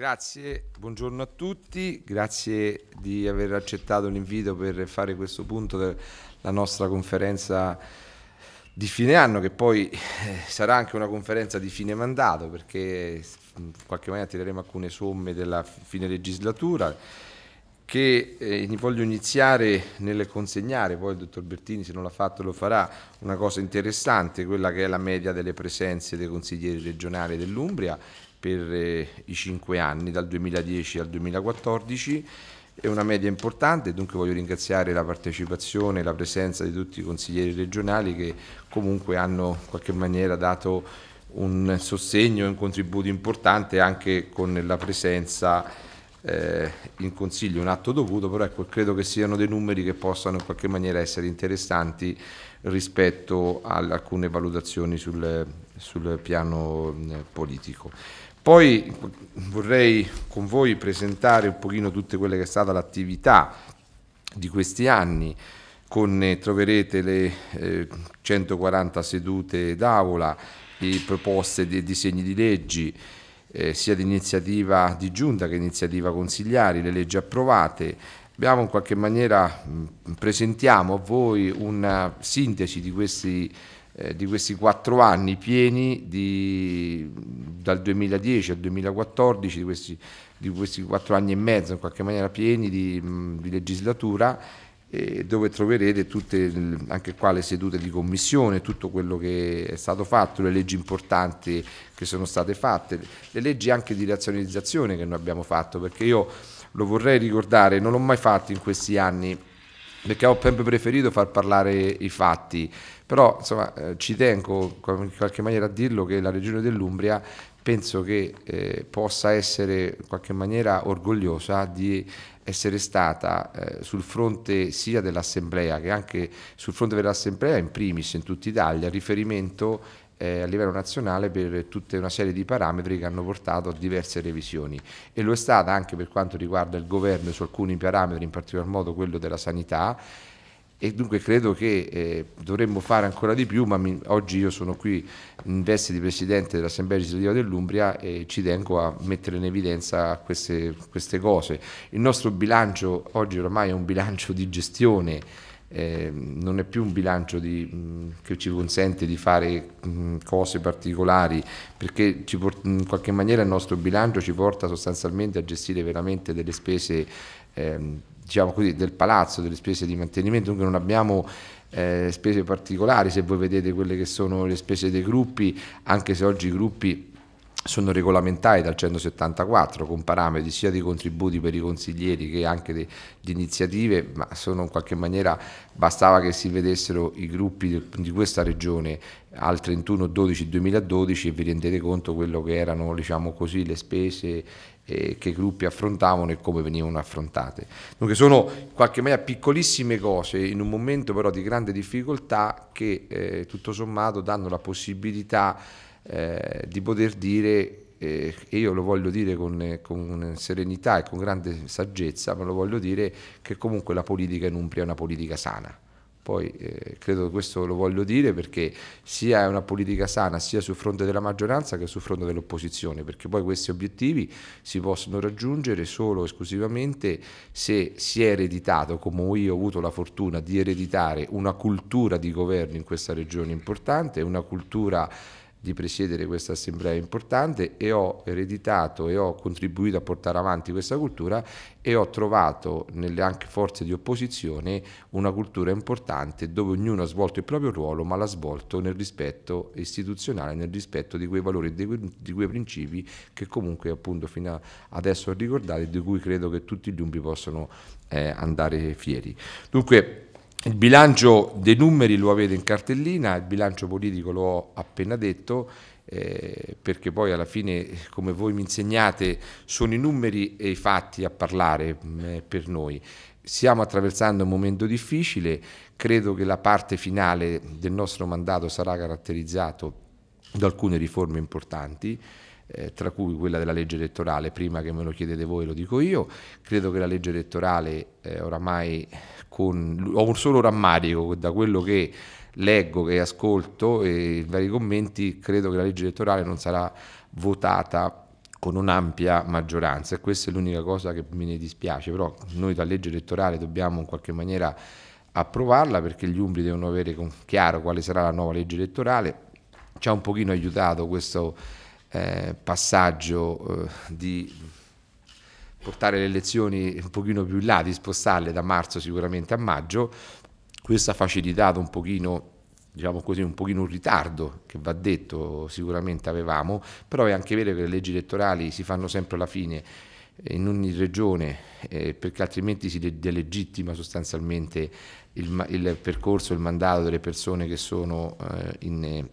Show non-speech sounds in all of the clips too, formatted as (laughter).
Grazie, buongiorno a tutti, grazie di aver accettato l'invito per fare questo punto della nostra conferenza di fine anno che poi eh, sarà anche una conferenza di fine mandato perché in qualche maniera tireremo alcune somme della fine legislatura che eh, voglio iniziare nel consegnare, poi il dottor Bertini se non l'ha fatto lo farà, una cosa interessante, quella che è la media delle presenze dei consiglieri regionali dell'Umbria per eh, i cinque anni, dal 2010 al 2014. È una media importante, dunque voglio ringraziare la partecipazione e la presenza di tutti i consiglieri regionali che comunque hanno in qualche maniera dato un sostegno e un contributo importante anche con la presenza eh, in consiglio, un atto dovuto, però ecco, credo che siano dei numeri che possano in qualche maniera essere interessanti rispetto ad alcune valutazioni sul, sul piano eh, politico. Poi vorrei con voi presentare un pochino tutte quelle che è stata l'attività di questi anni, con, eh, troverete le eh, 140 sedute d'Aula, le proposte di disegni di leggi, eh, sia di iniziativa di giunta che iniziativa consigliari, le leggi approvate. Abbiamo in qualche maniera, mh, mm, presentiamo a voi una sintesi di questi eh, di questi quattro anni pieni di, dal 2010 al 2014, di questi, di questi, quattro anni e mezzo in qualche maniera pieni di, di legislatura eh, dove troverete tutte anche qua le sedute di commissione, tutto quello che è stato fatto, le leggi importanti che sono state fatte, le leggi anche di razionalizzazione che noi abbiamo fatto, perché io lo vorrei ricordare, non l'ho mai fatto in questi anni perché ho sempre preferito far parlare i fatti, però insomma eh, ci tengo in qualche maniera a dirlo che la regione dell'Umbria penso che eh, possa essere in qualche maniera orgogliosa di essere stata eh, sul fronte sia dell'Assemblea che anche sul fronte dell'Assemblea in primis in tutta Italia riferimento eh, a livello nazionale per tutta una serie di parametri che hanno portato a diverse revisioni e lo è stata anche per quanto riguarda il governo su alcuni parametri, in particolar modo quello della sanità e dunque credo che eh, dovremmo fare ancora di più, ma mi, oggi io sono qui in veste di Presidente dell'Assemblea legislativa dell'Umbria e ci tengo a mettere in evidenza queste, queste cose. Il nostro bilancio oggi ormai è un bilancio di gestione eh, non è più un bilancio di, che ci consente di fare cose particolari, perché in qualche maniera il nostro bilancio ci porta sostanzialmente a gestire veramente delle spese eh, diciamo così, del palazzo, delle spese di mantenimento, dunque non abbiamo eh, spese particolari, se voi vedete quelle che sono le spese dei gruppi, anche se oggi i gruppi sono regolamentati dal 174 con parametri sia di contributi per i consiglieri che anche di, di iniziative, ma sono in qualche maniera bastava che si vedessero i gruppi di, di questa regione al 31-12-2012 e vi rendete conto quello che erano diciamo così, le spese eh, che i gruppi affrontavano e come venivano affrontate. Dunque sono in qualche maniera piccolissime cose in un momento però di grande difficoltà che eh, tutto sommato danno la possibilità eh, di poter dire, eh, e io lo voglio dire con, eh, con, serenità e con grande saggezza, ma lo voglio dire che comunque la politica in Umbria è una politica sana. Poi eh, credo che questo lo voglio dire perché sia è una politica sana sia sul fronte della maggioranza che sul fronte dell'opposizione, perché poi questi obiettivi si possono raggiungere solo esclusivamente se si è ereditato, come io ho avuto la fortuna di ereditare, una cultura di governo in questa regione importante, una cultura di presiedere questa assemblea importante e ho ereditato e ho contribuito a portare avanti questa cultura e ho trovato nelle anche forze di opposizione una cultura importante dove ognuno ha svolto il proprio ruolo ma l'ha svolto nel rispetto istituzionale, nel rispetto di quei valori e di quei, di quei principi che comunque appunto fino adesso ho ricordato e di cui credo che tutti gli umbi possano eh, andare fieri. Dunque il bilancio dei numeri lo avete in cartellina, il bilancio politico lo ho appena detto, eh, perché poi alla fine, come voi mi insegnate, sono i numeri e i fatti a parlare mh, mm, eh, per noi. Stiamo attraversando un momento difficile, credo che la parte finale del nostro mandato sarà caratterizzata da alcune riforme importanti eh, tra cui quella della legge elettorale, prima che me lo chiedete voi lo dico io, credo che la legge elettorale eh, oramai con, ho un solo rammarico da quello che leggo, e ascolto e i vari commenti, credo che la legge elettorale non sarà votata con un'ampia maggioranza e questa è l'unica cosa che mi ne dispiace, però noi da legge elettorale dobbiamo in qualche maniera approvarla perché gli umbri devono avere chiaro quale sarà la nuova legge elettorale, ci ha un pochino aiutato questo eh, passaggio eh, di portare le lezioni un pochino più in là, di spostarle da marzo sicuramente a maggio, questo ha facilitato un pochino diciamo così, un pochino un ritardo che va detto sicuramente avevamo, però è anche vero che le leggi elettorali si fanno sempre alla fine eh, in ogni regione eh, perché altrimenti si delegittima sostanzialmente il, il, percorso, il mandato delle persone che sono eh, in,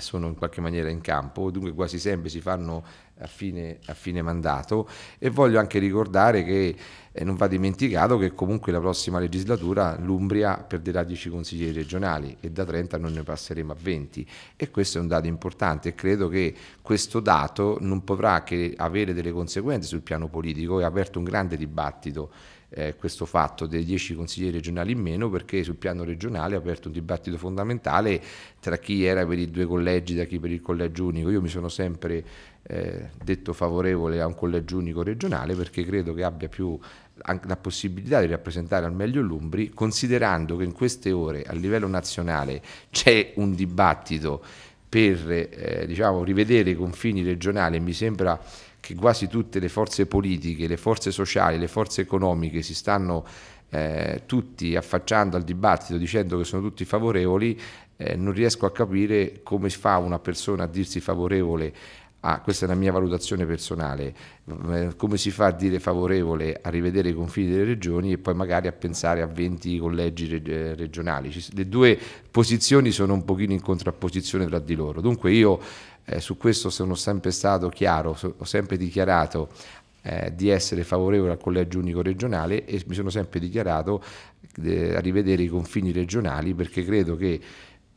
sono in qualche maniera in campo, dunque quasi sempre si fanno a fine, a fine mandato e voglio anche ricordare che eh, non va dimenticato che comunque la prossima legislatura l'Umbria perderà 10 consiglieri regionali e da 30 non ne passeremo a 20 e questo è un dato importante e credo che questo dato non potrà che avere delle conseguenze sul piano politico e ha aperto un grande dibattito eh, questo fatto dei 10 consiglieri regionali in meno perché sul piano regionale ha aperto un dibattito fondamentale tra chi era per i due collegi da chi per il collegio unico. Io mi sono sempre eh, detto favorevole a un collegio unico regionale perché credo che abbia più la possibilità di rappresentare al meglio l'Umbri, considerando che in queste ore a livello nazionale c'è un dibattito per eh, diciamo, rivedere i confini regionali, mi sembra che quasi tutte le forze politiche, le forze sociali, le forze economiche si stanno eh, tutti affacciando al dibattito dicendo che sono tutti favorevoli, eh, non riesco a capire come fa una persona a dirsi favorevole a, questa è la mia valutazione personale, eh, come si fa a dire favorevole a rivedere i confini delle regioni e poi magari a pensare a 20 collegi regionali. Le due posizioni sono un pochino in contrapposizione tra di loro. Dunque io eh, su questo sono sempre stato chiaro, so, ho sempre dichiarato eh, di essere favorevole al collegio unico regionale e mi sono sempre dichiarato eh, a rivedere i confini regionali perché credo che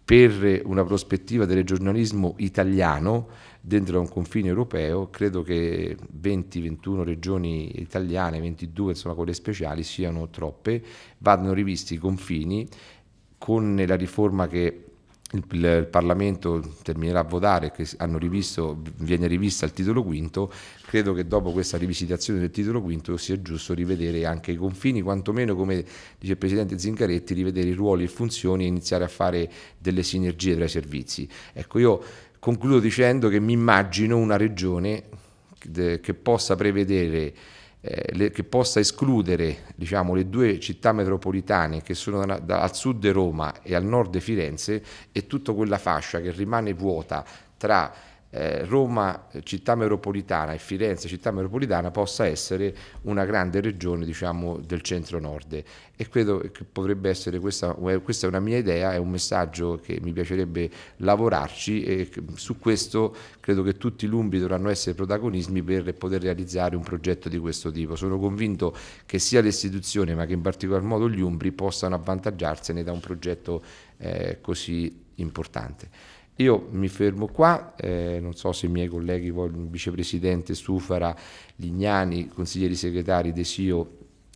per una prospettiva del regionalismo italiano dentro a un confine europeo, credo che 20-21 regioni italiane, 22 insomma quelle speciali siano troppe, vadano rivisti i confini con la riforma che il, il, il, Parlamento terminerà a votare, che rivisto, viene rivista il titolo quinto, credo che dopo questa rivisitazione del titolo quinto sia giusto rivedere anche i confini, quantomeno come dice il Presidente Zingaretti, rivedere i ruoli e funzioni e iniziare a fare delle sinergie tra i servizi. Ecco, io concludo dicendo che mi immagino una regione che possa prevedere eh, che possa escludere diciamo, le due città metropolitane che sono da, da, al sud di Roma e al nord di Firenze e tutta quella fascia che rimane vuota tra eh, Roma eh, città metropolitana e Firenze città metropolitana possa essere una grande regione diciamo, del centro-nord e credo che potrebbe essere questa, eh, questa è una mia idea, è un messaggio che mi piacerebbe lavorarci e su questo credo che tutti i lumbi dovranno essere protagonismi per poter realizzare un progetto di questo tipo. Sono convinto che sia le istituzioni ma che in particolar modo gli umbri possano avvantaggiarsene da un progetto eh, così importante. Io mi fermo qua, eh, non so se i miei colleghi il vicepresidente Stufara, Lignani, consiglieri segretari De Sio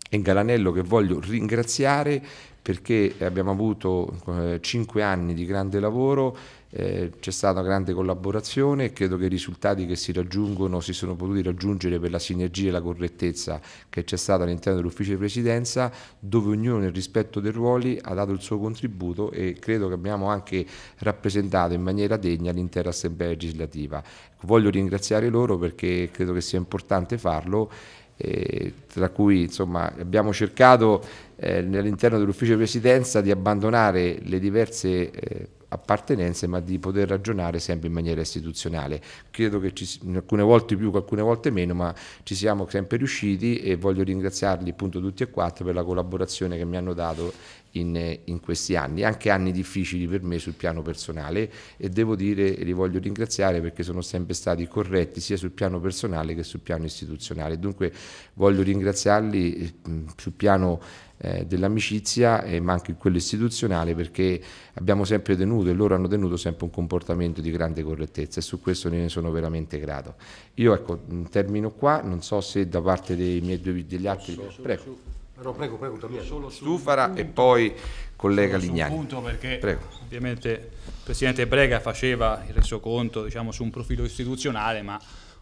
e Galanello che voglio ringraziare perché abbiamo avuto eh, cinque anni di grande lavoro eh, c'è stata una grande collaborazione e credo che i risultati che si raggiungono si sono potuti raggiungere per la sinergia e la correttezza che c'è stata all'interno dell'ufficio di presidenza dove ognuno nel rispetto dei ruoli ha dato il suo contributo e credo che abbiamo anche rappresentato in maniera degna l'intera assemblea legislativa. Voglio ringraziare loro perché credo che sia importante farlo eh, tra cui insomma, abbiamo cercato eh, all'interno dell'ufficio di presidenza di abbandonare le diverse eh, appartenenze, ma di poter ragionare sempre in maniera istituzionale. Credo che ci, alcune volte più, alcune volte meno, ma ci siamo sempre riusciti e voglio ringraziarli appunto tutti e quattro per la collaborazione che mi hanno dato in, in, questi anni, anche anni difficili per me sul piano personale e devo dire e li voglio ringraziare perché sono sempre stati corretti sia sul piano personale che sul piano istituzionale. Dunque voglio ringraziarli eh, sul piano eh, dell'amicizia eh, ma anche quello istituzionale perché abbiamo sempre tenuto e loro hanno tenuto sempre un comportamento di grande correttezza e su questo ne sono veramente grato. Io ecco, termino qua, non so se da parte dei miei due, degli altri... Prego. No, prego, prego, Solo su Stufara e poi collega Lignani. punto perché prego. ovviamente il Presidente Brega faceva il resoconto diciamo, su un profilo istituzionale, ma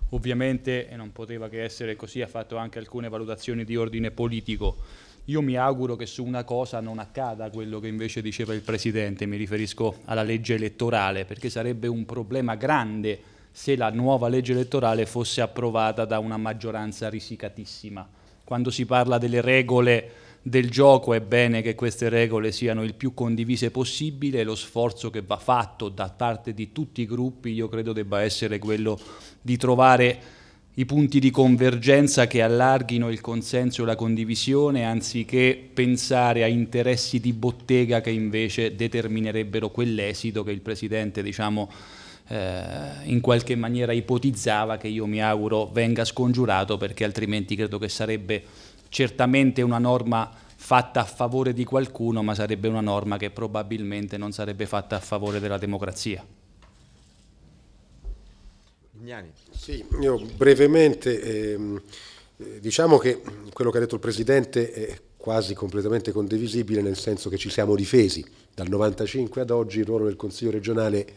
ovviamente e non poteva che essere così, ha fatto anche alcune valutazioni di ordine politico. Io mi auguro che su una cosa non accada quello che invece diceva il Presidente, mi riferisco alla legge elettorale, perché sarebbe un problema grande se la nuova legge elettorale fosse approvata da una maggioranza risicatissima quando si parla delle regole del gioco è bene che queste regole siano il più condivise possibile, lo sforzo che va fatto da parte di tutti i gruppi io credo debba essere quello di trovare i punti di convergenza che allarghino il consenso e la condivisione anziché pensare a interessi di bottega che invece determinerebbero quell'esito che il Presidente diciamo, eh, in qualche maniera ipotizzava che io mi auguro venga scongiurato perché altrimenti credo che sarebbe certamente una norma fatta a favore di qualcuno, ma sarebbe una norma che probabilmente non sarebbe fatta a favore della democrazia. Sì, io brevemente ehm, eh, diciamo che quello che ha detto il Presidente è quasi completamente condivisibile nel senso che ci siamo difesi. Dal 95 ad oggi il ruolo del Consiglio regionale è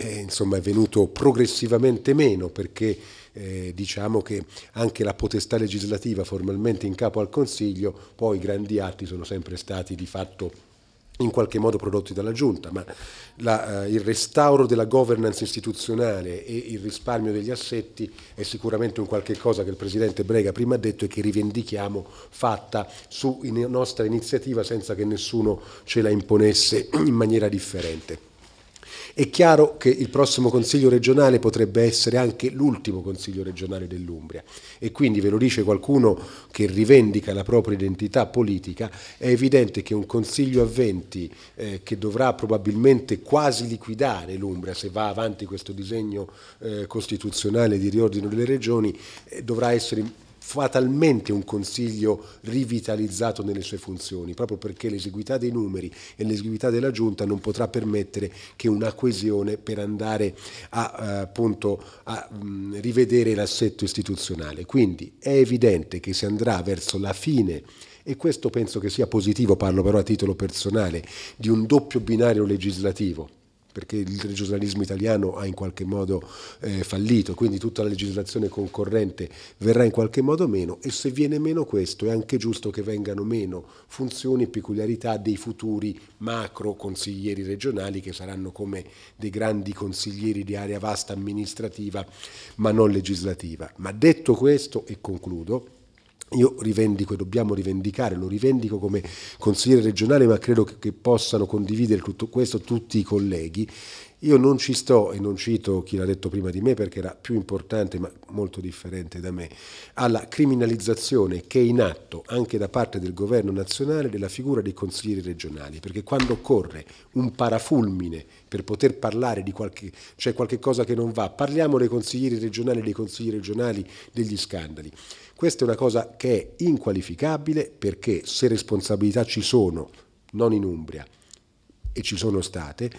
eh, insomma, è venuto progressivamente meno perché eh, diciamo che anche la potestà legislativa formalmente in capo al Consiglio, poi i grandi atti sono sempre stati di fatto in qualche modo prodotti dalla Giunta, ma la, eh, il restauro della governance istituzionale e il risparmio degli assetti è sicuramente un qualche cosa che il Presidente Brega prima ha detto e che rivendichiamo fatta su in nostra iniziativa senza che nessuno ce la imponesse in maniera differente. È chiaro che il prossimo Consiglio regionale potrebbe essere anche l'ultimo Consiglio regionale dell'Umbria e quindi ve lo dice qualcuno che rivendica la propria identità politica, è evidente che un Consiglio a 20 eh, che dovrà probabilmente quasi liquidare l'Umbria se va avanti questo disegno eh, costituzionale di riordino delle regioni eh, dovrà essere fatalmente un consiglio rivitalizzato nelle sue funzioni, proprio perché l'esiguità dei numeri e l'esiguità della giunta non potrà permettere che una coesione per andare a, eh, appunto, a mh, mm, rivedere l'assetto istituzionale. Quindi è evidente che si andrà verso la fine e questo penso che sia positivo, parlo però a titolo personale, di un doppio binario legislativo perché il regionalismo italiano ha in qualche modo eh, fallito, quindi tutta la legislazione concorrente verrà in qualche modo meno e se viene meno questo è anche giusto che vengano meno funzioni e peculiarità dei futuri macro consiglieri regionali che saranno come dei grandi consiglieri di area vasta amministrativa ma non legislativa. Ma detto questo e concludo, io rivendico e dobbiamo rivendicare, lo rivendico come consigliere regionale, ma credo che, che possano condividere tutto questo tutti i colleghi. Io non ci sto e non cito chi l'ha detto prima di me perché era più importante ma molto differente da me, alla criminalizzazione che è in atto anche da parte del governo nazionale della figura dei consiglieri regionali, perché quando occorre un parafulmine per poter parlare di qualche, cioè qualche cosa che non va, parliamo dei consiglieri regionali, dei consigli regionali, degli scandali. Questa è una cosa che è inqualificabile perché se responsabilità ci sono, non in Umbria, e ci sono state,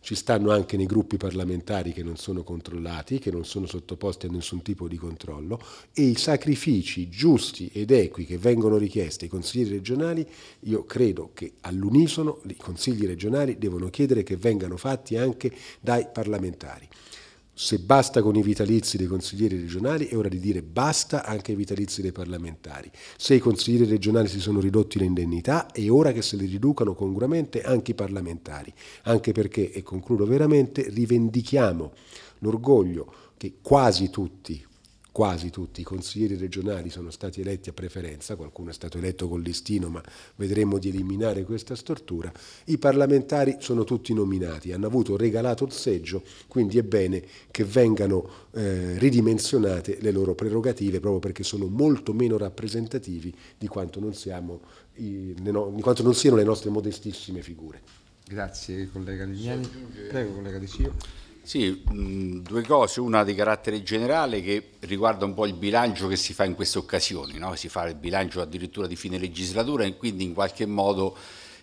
ci stanno anche nei gruppi parlamentari che non sono controllati, che non sono sottoposti a nessun tipo di controllo e i sacrifici giusti ed equi che vengono richiesti ai consigli regionali, io credo che all'unisono i consigli regionali devono chiedere che vengano fatti anche dai parlamentari se basta con i vitalizi dei consiglieri regionali è ora di dire basta anche ai vitalizi dei parlamentari. Se i consiglieri regionali si sono ridotti le indennità è ora che se le riducano congruamente anche i parlamentari, anche perché, e concludo veramente, rivendichiamo l'orgoglio che quasi tutti, quasi tutti i consiglieri regionali sono stati eletti a preferenza, qualcuno è stato eletto con listino, ma vedremo di eliminare questa stortura. I parlamentari sono tutti nominati, hanno avuto regalato il seggio, quindi è bene che vengano eh, ridimensionate le loro prerogative proprio perché sono molto meno rappresentativi di quanto non, siamo, i, no, di quanto non siano le nostre modestissime figure. Grazie collega Lignani. Prego collega Di Cio. Sì, mh, mm, due cose, una di carattere generale che riguarda un po' il bilancio che si fa in queste occasioni, no? si fa il bilancio addirittura di fine legislatura e quindi in qualche modo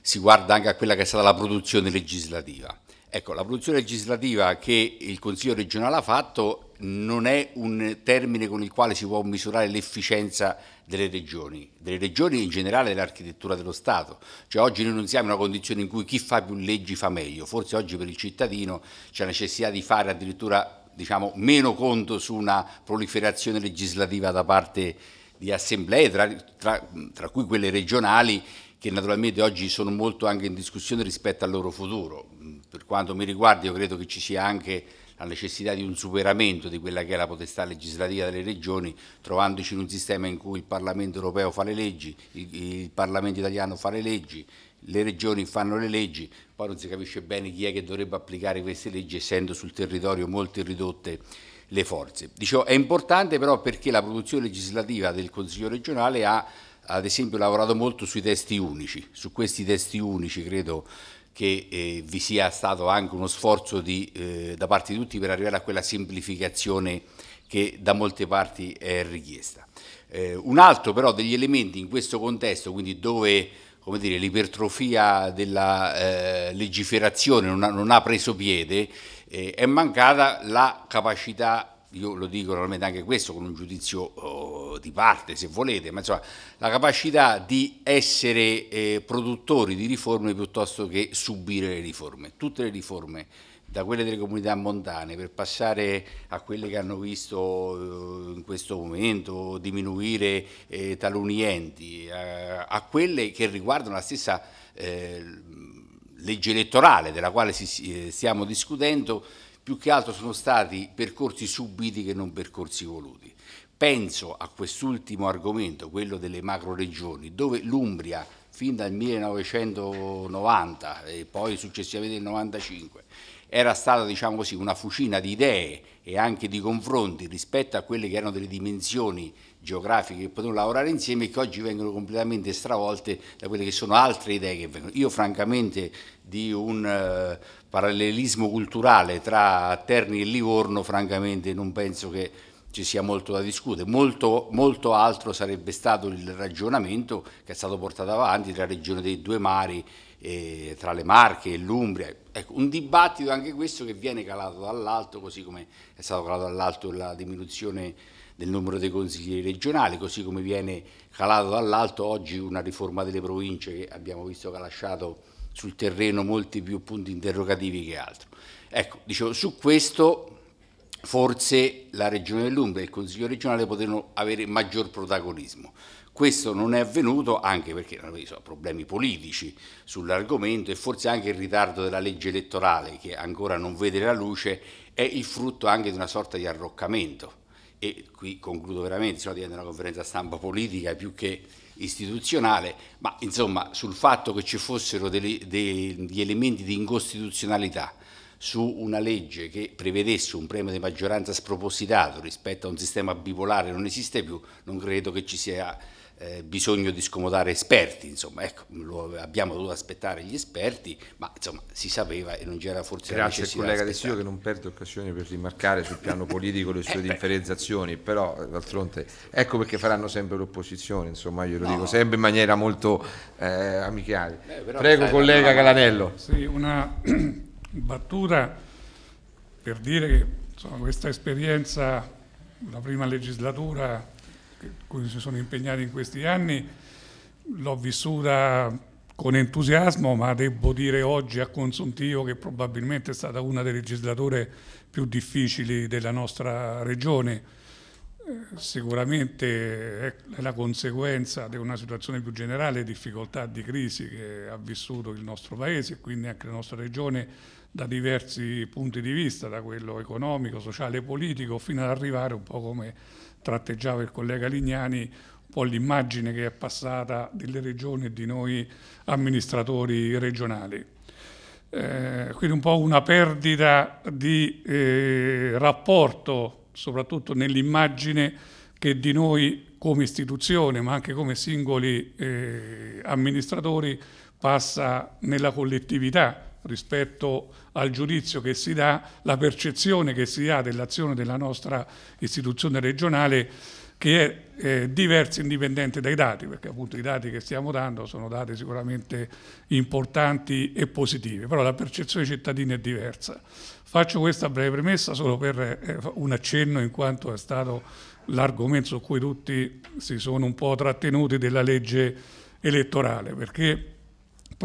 si guarda anche a quella che è stata la produzione legislativa. Ecco, la produzione legislativa che il Consiglio regionale ha fatto non è un termine con il quale si può misurare l'efficienza delle regioni, delle regioni in generale dell'architettura dello Stato. Cioè oggi noi non siamo in una condizione in cui chi fa più leggi fa meglio, forse oggi per il cittadino c'è necessità di fare addirittura diciamo, meno conto su una proliferazione legislativa da parte di assemblee, tra, tra, tra cui quelle regionali, che naturalmente oggi sono molto anche in discussione rispetto al loro futuro. Per quanto mi riguarda io credo che ci sia anche la necessità di un superamento di quella che è la potestà legislativa delle regioni, trovandoci in un sistema in cui il Parlamento europeo fa le leggi, il, il Parlamento italiano fa le leggi, le regioni fanno le leggi, poi non si capisce bene chi è che dovrebbe applicare queste leggi essendo sul territorio molto ridotte le forze. Dicevo, è importante però perché la produzione legislativa del Consiglio regionale ha ad esempio lavorato molto sui testi unici, su questi testi unici credo che eh, vi sia stato anche uno sforzo di, eh, da parte di tutti per arrivare a quella semplificazione che da molte parti è richiesta. Eh, un altro però degli elementi in questo contesto, quindi dove l'ipertrofia della eh, legiferazione non ha, non ha, preso piede, eh, è mancata la capacità io lo dico normalmente anche questo con un giudizio oh, di parte se volete, ma insomma la capacità di essere eh, produttori di riforme piuttosto che subire le riforme. Tutte le riforme, da quelle delle comunità montane per passare a quelle che hanno visto eh, in questo momento diminuire eh, taluni enti, eh, a quelle che riguardano la stessa eh, legge elettorale della quale si, eh, stiamo discutendo più che altro sono stati percorsi subiti che non percorsi voluti. Penso a quest'ultimo argomento, quello delle macro regioni, dove l'Umbria fin dal 1990 e poi successivamente nel 1995 era stata diciamo così, una fucina di idee e anche di confronti rispetto a quelle che erano delle dimensioni geografiche che potevano lavorare insieme e che oggi vengono completamente stravolte da quelle che sono altre idee che vengono. Io francamente di un... Eh, parallelismo culturale tra Terni e Livorno francamente non penso che ci sia molto da discutere, molto, molto altro sarebbe stato il ragionamento che è stato portato avanti tra la regione dei due mari, eh, tra le Marche e l'Umbria, ecco, un dibattito anche questo che viene calato dall'alto così come è stato calato dall'alto la diminuzione del numero dei consiglieri regionali, così come viene calato dall'alto oggi una riforma delle province che abbiamo visto che ha lasciato sul terreno molti più punti interrogativi che altro. Ecco, dicevo, su questo forse la Regione dell'Umbria e il Consiglio regionale potevano avere maggior protagonismo. Questo non è avvenuto anche perché erano so, problemi politici sull'argomento e forse anche il ritardo della legge elettorale che ancora non vede la luce è il frutto anche di una sorta di arroccamento. E qui concludo veramente, se no diventa una conferenza stampa politica più che istituzionale, ma insomma sul fatto che ci fossero degli, degli elementi di incostituzionalità su una legge che prevedesse un premio di maggioranza spropositato rispetto a un sistema bipolare non esiste più, non credo che ci sia eh, bisogno di scomodare esperti, insomma, ecco, abbiamo dovuto aspettare gli esperti, ma insomma si sapeva e non c'era forse Grazie la necessità. Grazie collega di studio che non perde occasione per rimarcare sul piano politico le (laughs) eh, sue eh, differenziazioni, però eh, d'altronde ecco perché faranno sempre l'opposizione, insomma, io lo no. dico sempre in maniera molto eh, amichevole. Eh, Prego collega una... Calanello. Sì, una (clears throat) battuta per dire che insomma, questa esperienza, la prima legislatura cui si sono impegnati in questi anni, l'ho vissuta con entusiasmo, ma devo dire oggi a consuntivo che probabilmente è stata una delle legislature più difficili della nostra regione. Eh, sicuramente è la conseguenza di una situazione più generale, difficoltà di crisi che ha vissuto il nostro Paese e quindi anche la nostra Regione da diversi punti di vista, da quello economico, sociale e politico, fino ad arrivare un po' come tratteggiava il collega Lignani, un po' l'immagine che è passata delle regioni e di noi amministratori regionali. Eh, quindi un po' una perdita di eh, rapporto, soprattutto nell'immagine che di noi come istituzione, ma anche come singoli eh, amministratori, passa nella collettività rispetto al giudizio che si dà, la percezione che si ha dell'azione della nostra istituzione regionale che è eh, diversa indipendente dai dati, perché appunto i dati che stiamo dando sono dati sicuramente importanti e positivi, però la percezione cittadina è diversa. Faccio questa breve premessa solo per eh, un accenno in quanto è stato l'argomento su cui tutti si sono un po' trattenuti della legge elettorale, perché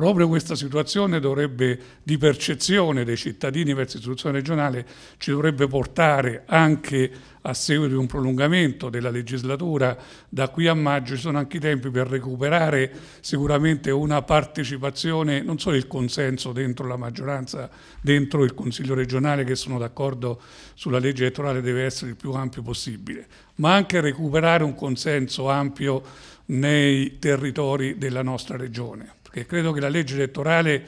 proprio questa situazione dovrebbe, di percezione dei cittadini verso l'istituzione regionale ci dovrebbe portare anche a seguito di un prolungamento della legislatura da qui a maggio ci sono anche i tempi per recuperare sicuramente una partecipazione, non solo il consenso dentro la maggioranza, dentro il Consiglio regionale che sono d'accordo sulla legge elettorale deve essere il più ampio possibile, ma anche recuperare un consenso ampio nei territori della nostra regione perché credo che la legge elettorale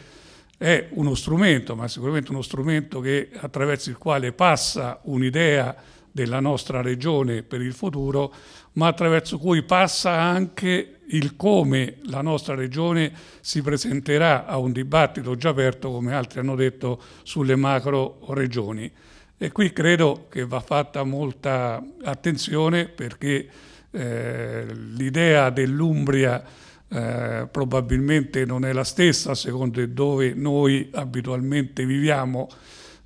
è uno strumento, ma sicuramente uno strumento che, attraverso il quale passa un'idea della nostra regione per il futuro, ma attraverso cui passa anche il come la nostra regione si presenterà a un dibattito già aperto, come altri hanno detto, sulle macro regioni. E qui credo che va fatta molta attenzione perché eh, l'idea dell'Umbria eh, probabilmente non è la stessa secondo dove noi abitualmente viviamo.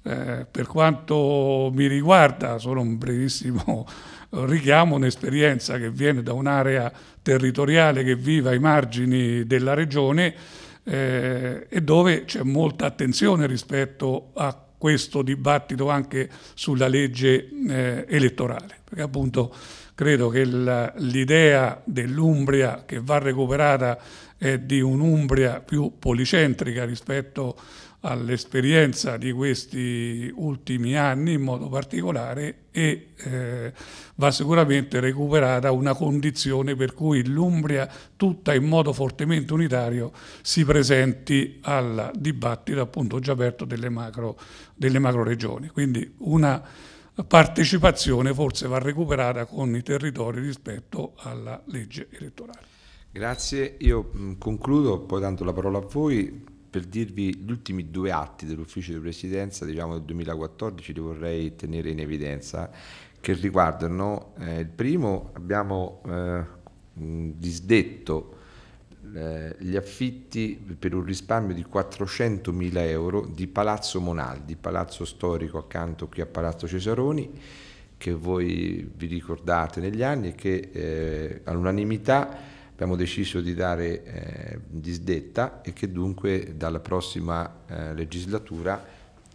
Eh, per quanto mi riguarda, solo un brevissimo (laughs) richiamo, un'esperienza che viene da un'area territoriale che vive ai margini della regione eh, e dove c'è molta attenzione rispetto a questo dibattito anche sulla legge eh, elettorale, perché appunto credo che l'idea dell'Umbria che va recuperata è di un'Umbria più policentrica rispetto all'esperienza di questi ultimi anni in modo particolare e eh, va sicuramente recuperata una condizione per cui l'Umbria tutta in modo fortemente unitario si presenti al dibattito appunto già aperto delle macro, delle macro regioni. Quindi una partecipazione forse va recuperata con i territori rispetto alla legge elettorale. Grazie, io mm, concludo poi tanto la parola a voi per dirvi gli ultimi due atti dell'ufficio di presidenza diciamo, del 2014 li vorrei tenere in evidenza che riguardano eh, il primo abbiamo eh, disdetto eh, gli affitti per un risparmio di 400.000 euro di Palazzo Monaldi, palazzo storico accanto qui a Palazzo Cesaroni, che voi vi ricordate negli anni e che eh, all'unanimità abbiamo deciso di dare eh, disdetta e che dunque dalla prossima eh, legislatura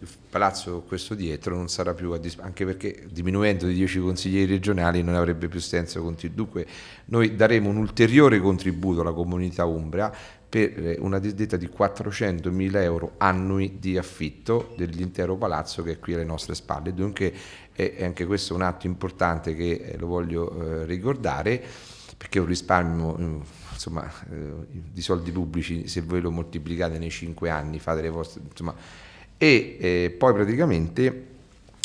il palazzo questo dietro non sarà più a disposizione, anche perché diminuendo di 10 consiglieri regionali non avrebbe più senso continuare. Dunque noi daremo un ulteriore contributo alla comunità Umbria per eh, una disdetta di 400 mila euro annui di affitto dell'intero palazzo che è qui alle nostre spalle. Dunque è anche questo un atto importante che eh, lo voglio eh, ricordare perché è un risparmio insomma, di soldi pubblici se voi lo moltiplicate nei 5 anni, fate le vostre... Insomma, e eh, poi praticamente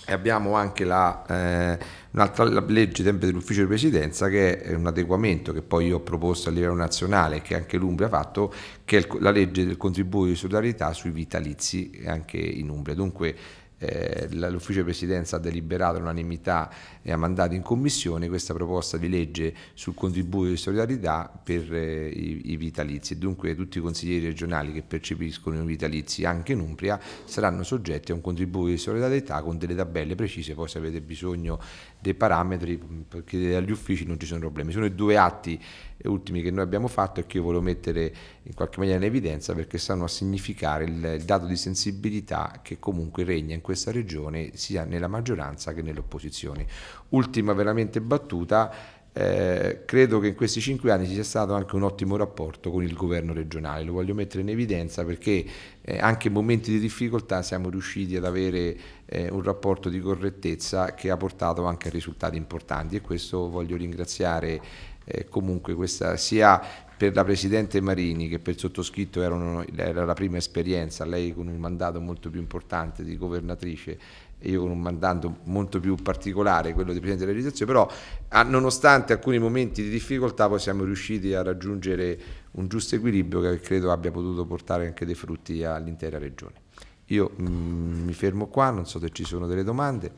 abbiamo anche la, eh, un'altra la legge sempre dell'ufficio di presidenza che è un adeguamento che poi io ho proposto a livello nazionale che anche l'Umbria ha fatto che è la legge del contributo di solidarietà sui vitalizi anche in Umbria dunque eh, l'ufficio di presidenza ha deliberato all'unanimità e ha mandato in commissione questa proposta di legge sul contributo di solidarietà per eh, i, vitalizi dunque tutti i consiglieri regionali che percepiscono i vitalizi anche in Umbria saranno soggetti a un contributo di solidarietà con delle tabelle precise, poi se avete bisogno dei parametri mm, perché agli uffici non ci sono problemi. Sono i due atti ultimi che noi abbiamo fatto e che io volevo mettere in qualche maniera in evidenza perché stanno a significare il, il dato di sensibilità che comunque regna in questa regione sia nella maggioranza che nelle opposizioni. Ultima veramente battuta. Eh, credo che in questi cinque anni ci sia stato anche un ottimo rapporto con il governo regionale, lo voglio mettere in evidenza perché eh, anche in momenti di difficoltà siamo riusciti ad avere eh, un rapporto di correttezza che ha portato anche a risultati importanti e questo voglio ringraziare eh, comunque questa, sia per la Presidente Marini che per il sottoscritto era, una, era, la prima esperienza, lei con un mandato molto più importante di governatrice io con un mandato molto più particolare, quello di Presidente della Realizzazione, però a, ah, nonostante alcuni momenti di difficoltà poi siamo riusciti a raggiungere un giusto equilibrio che credo abbia potuto portare anche dei frutti all'intera regione. Io mh, mm, mi fermo qua, non so se ci sono delle domande.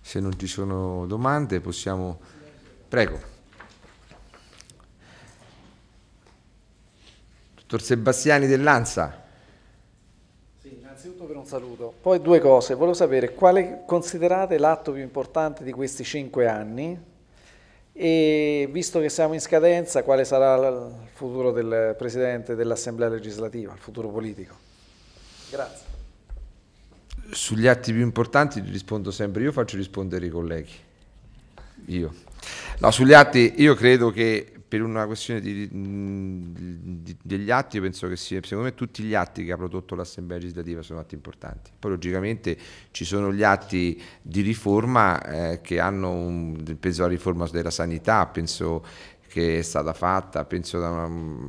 Se non ci sono domande possiamo... Prego. Dottor Sebastiani dell'Ansa per un saluto. Poi due cose, volevo sapere quale considerate l'atto più importante di questi cinque anni e visto che siamo in scadenza quale sarà il futuro del Presidente dell'Assemblea legislativa, il futuro politico. Grazie. Sugli atti più importanti rispondo sempre io, faccio rispondere i colleghi. Io. No, sugli atti io credo che per una questione di, di, degli atti, penso che sia, secondo me tutti gli atti che ha prodotto l'Assemblea legislativa sono atti importanti. Poi logicamente ci sono gli atti di riforma eh, che hanno, un, penso alla riforma della sanità, penso che è stata fatta, penso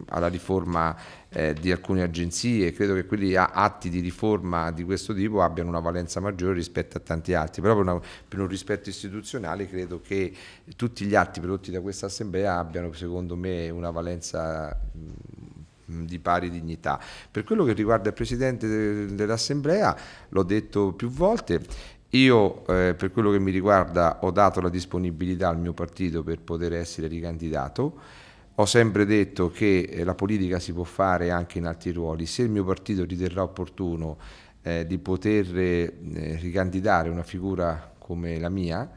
alla riforma eh, di alcune agenzie, credo che quelli atti di riforma di questo tipo abbiano una valenza maggiore rispetto a tanti altri, però per, una, per un rispetto istituzionale credo che tutti gli atti prodotti da questa assemblea abbiano secondo me una valenza di pari dignità. Per quello che riguarda il Presidente dell'Assemblea, l'ho detto più volte, io eh, per quello che mi riguarda ho dato la disponibilità al mio partito per poter essere ricandidato, ho sempre detto che eh, la politica si può fare anche in altri ruoli, se il mio partito riterrà opportuno eh, di poter eh, ricandidare una figura come la mia,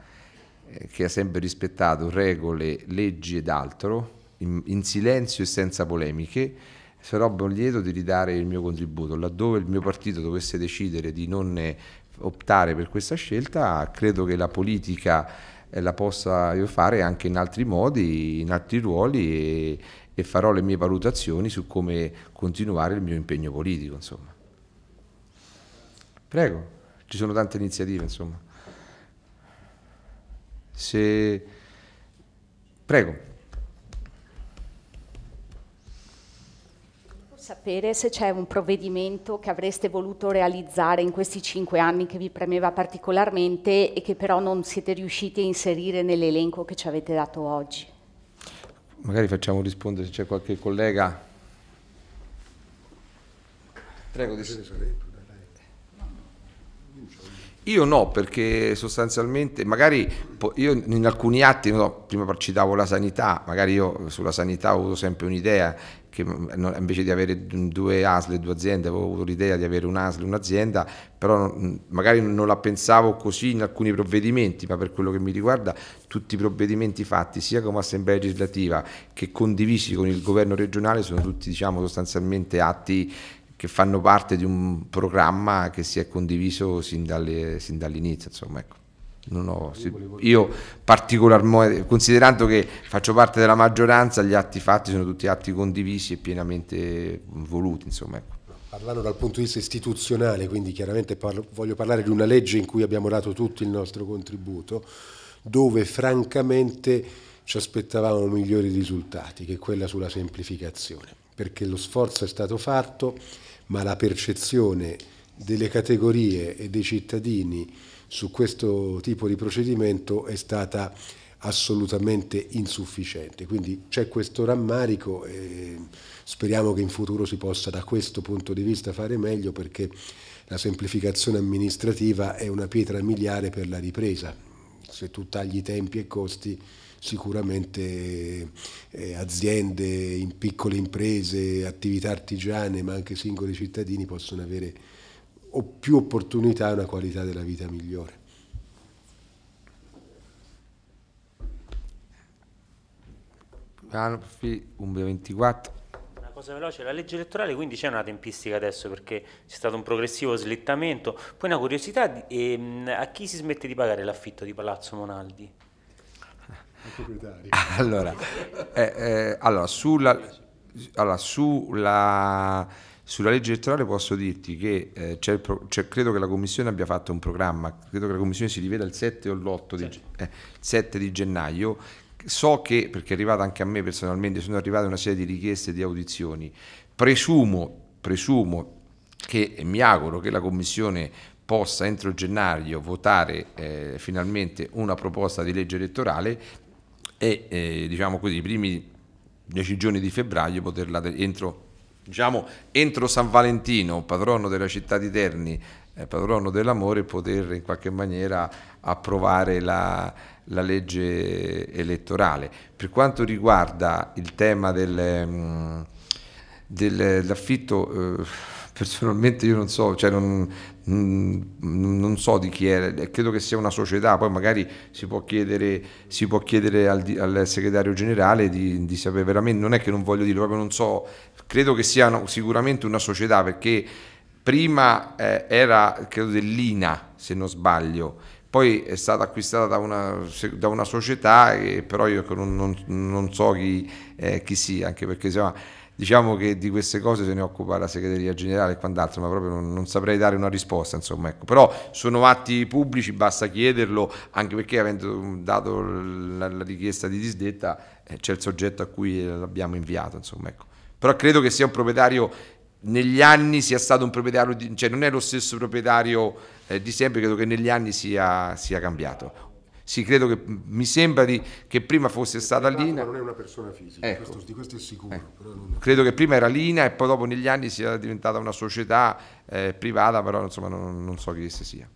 eh, che ha sempre rispettato regole, leggi ed altro, in, in silenzio e senza polemiche, sarò ben lieto di ridare il mio contributo. Laddove il mio partito dovesse decidere di non optare per questa scelta, credo che la politica eh, la possa io fare anche in altri modi, in altri ruoli e, e farò le mie valutazioni su come continuare il mio impegno politico. Insomma. Prego, ci sono tante iniziative. Insomma. Se... Prego. sapere se c'è un provvedimento che avreste voluto realizzare in questi cinque anni che vi premeva particolarmente e che però non siete riusciti a inserire nell'elenco che ci avete dato oggi. Magari facciamo rispondere se c'è qualche collega. Prego, di... Io no, perché sostanzialmente, magari io in alcuni atti, no, prima citavo la sanità, magari io sulla sanità ho avuto sempre un'idea che mm, invece di avere due ASL e due aziende avevo avuto l'idea di avere un ASL e un'azienda, però mm, magari non la pensavo così in alcuni provvedimenti, ma per quello che mi riguarda tutti i provvedimenti fatti sia come assemblea legislativa che condivisi con il governo regionale sono tutti diciamo sostanzialmente atti che fanno parte di un programma che si è condiviso sin, dalle, sin dall'inizio. Insomma, ecco. ho, io particolarmente, considerando che faccio parte della maggioranza, gli atti fatti sono tutti atti condivisi e pienamente voluti. Insomma, ecco. Parlando dal punto di vista istituzionale, quindi chiaramente parlo, voglio parlare di una legge in cui abbiamo dato tutto il nostro contributo, dove francamente ci aspettavamo migliori risultati che quella sulla semplificazione, perché lo sforzo è stato fatto, ma la percezione delle categorie e dei cittadini su questo tipo di procedimento è stata assolutamente insufficiente. Quindi c'è questo rammarico e speriamo che in futuro si possa da questo punto di vista fare meglio perché la semplificazione amministrativa è una pietra miliare per la ripresa. Se tu tagli tempi e costi sicuramente eh, aziende, in piccole imprese, attività artigiane, ma anche singoli cittadini possono avere più opportunità e una qualità della vita migliore. Alfi, 124 cosa veloce, la legge elettorale quindi c'è una tempistica adesso perché c'è stato un progressivo slittamento. Poi una curiosità, ehm, a chi si smette di pagare l'affitto di Palazzo Monaldi? (laughs) Allora, eh, eh, allora, sulla, allora sulla, sulla, legge elettorale posso dirti che eh, c'è c'è, credo che la Commissione abbia fatto un programma, credo che la Commissione si riveda il 7 o l'8 sì. di, eh, 7 di gennaio. So che, perché è arrivata anche a me personalmente, sono arrivate una serie di richieste di audizioni. Presumo, presumo che e mi auguro che la Commissione possa entro gennaio votare eh, finalmente una proposta di legge elettorale e eh, diciamo così, i primi 10 giorni di febbraio poterla entro, diciamo, entro San Valentino, patrono della città di Terni, eh, patrono dell'amore, poter in qualche maniera approvare la, la legge elettorale. Per quanto riguarda il tema del, mm, dell'affitto... Eh, personalmente io non so, cioè non, non, so di chi è, credo che sia una società, poi magari si può chiedere, si può chiedere al, al, segretario generale di, di, sapere veramente, non è che non voglio dire, proprio non so, credo che sia sicuramente una società perché prima eh, era credo dell'INA se non sbaglio, poi è stata acquistata da una, da una società, però io non, non, non so chi, eh, chi sia, anche perché insomma, diciamo che di queste cose se ne occupa la segreteria generale e quant'altro, ma proprio non, non saprei dare una risposta, insomma, ecco. però sono atti pubblici, basta chiederlo, anche perché avendo mm, dato la, la richiesta di disdetta eh, c'è il soggetto a cui eh, l'abbiamo inviato, insomma, ecco. però credo che sia un proprietario negli anni sia stato un proprietario, di, cioè non è lo stesso proprietario eh, di sempre, credo che negli anni sia, sia cambiato. Sì, credo che mi sembra di, che prima fosse stata Lina. non è una persona fisica, ecco. questo, di questo è sicuro. Ecco. Non... Credo che prima era Lina e poi dopo negli anni sia diventata una società eh, privata, però insomma non, non so chi essa sia.